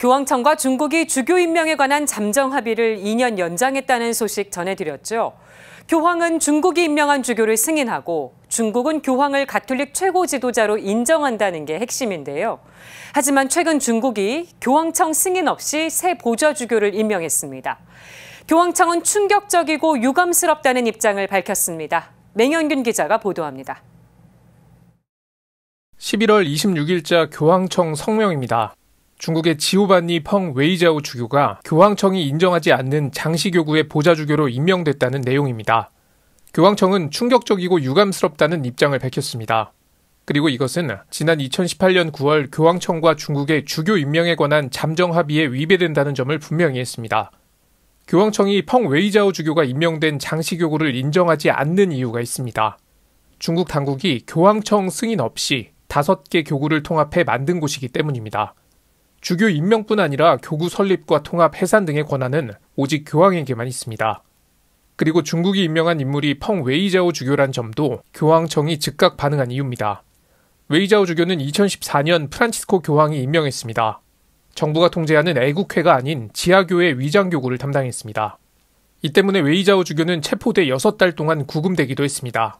교황청과 중국이 주교 임명에 관한 잠정 합의를 2년 연장했다는 소식 전해드렸죠. 교황은 중국이 임명한 주교를 승인하고 중국은 교황을 가톨릭 최고 지도자로 인정한다는 게 핵심인데요. 하지만 최근 중국이 교황청 승인 없이 새 보좌 주교를 임명했습니다. 교황청은 충격적이고 유감스럽다는 입장을 밝혔습니다. 맹현균 기자가 보도합니다. 11월 26일자 교황청 성명입니다. 중국의 지오반니 펑 웨이자오 주교가 교황청이 인정하지 않는 장시교구의 보좌주교로 임명됐다는 내용입니다. 교황청은 충격적이고 유감스럽다는 입장을 밝혔습니다. 그리고 이것은 지난 2018년 9월 교황청과 중국의 주교 임명에 관한 잠정 합의에 위배된다는 점을 분명히 했습니다. 교황청이 펑 웨이자오 주교가 임명된 장시교구를 인정하지 않는 이유가 있습니다. 중국 당국이 교황청 승인 없이 5개 교구를 통합해 만든 곳이기 때문입니다. 주교 임명뿐 아니라 교구 설립과 통합 해산 등의 권한은 오직 교황에게만 있습니다. 그리고 중국이 임명한 인물이 펑 웨이자오 주교란 점도 교황청이 즉각 반응한 이유입니다. 웨이자오 주교는 2014년 프란치스코 교황이 임명했습니다. 정부가 통제하는 애국회가 아닌 지하교회 위장교구를 담당했습니다. 이 때문에 웨이자오 주교는 체포돼 6달 동안 구금되기도 했습니다.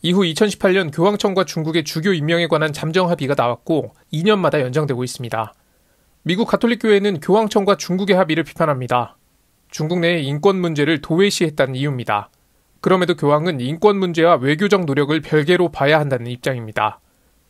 이후 2018년 교황청과 중국의 주교 임명에 관한 잠정 합의가 나왔고 2년마다 연장되고 있습니다. 미국 가톨릭 교회는 교황청과 중국의 합의를 비판합니다. 중국 내의 인권 문제를 도외시했다는 이유입니다. 그럼에도 교황은 인권 문제와 외교적 노력을 별개로 봐야 한다는 입장입니다.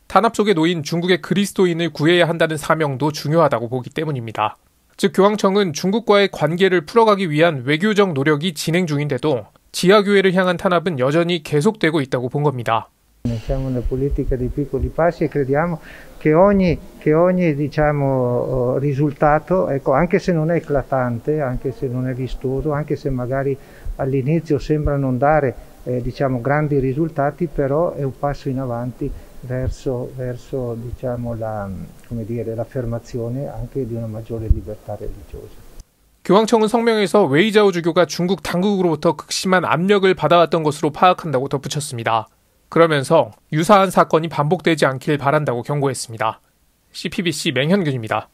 탄압 속에 놓인 중국의 그리스도인을 구해야 한다는 사명도 중요하다고 보기 때문입니다. 즉 교황청은 중국과의 관계를 풀어가기 위한 외교적 노력이 진행 중인데도 지하교회를 향한 탄압은 여전히 계속되고 있다고 본 겁니다. Noi siamo una politica di piccoli passi e crediamo che ogni, che ogni diciamo, eh, risultato, ecco, anche se non è eclatante, anche se non è vistoso, anche se magari all'inizio sembra non dare eh, diciamo, grandi risultati, però è un passo in avanti verso, verso diciamo, l'affermazione anche di una maggiore libertà religiosa. 교황청은 성명에서 웨이자오 주교가 중국 당국으로부터 극심한 압력을 받아왔던 것으로 파악한다고 덧붙였습니다. 그러면서 유사한 사건이 반복되지 않길 바란다고 경고했습니다. CPBC 맹현균입니다.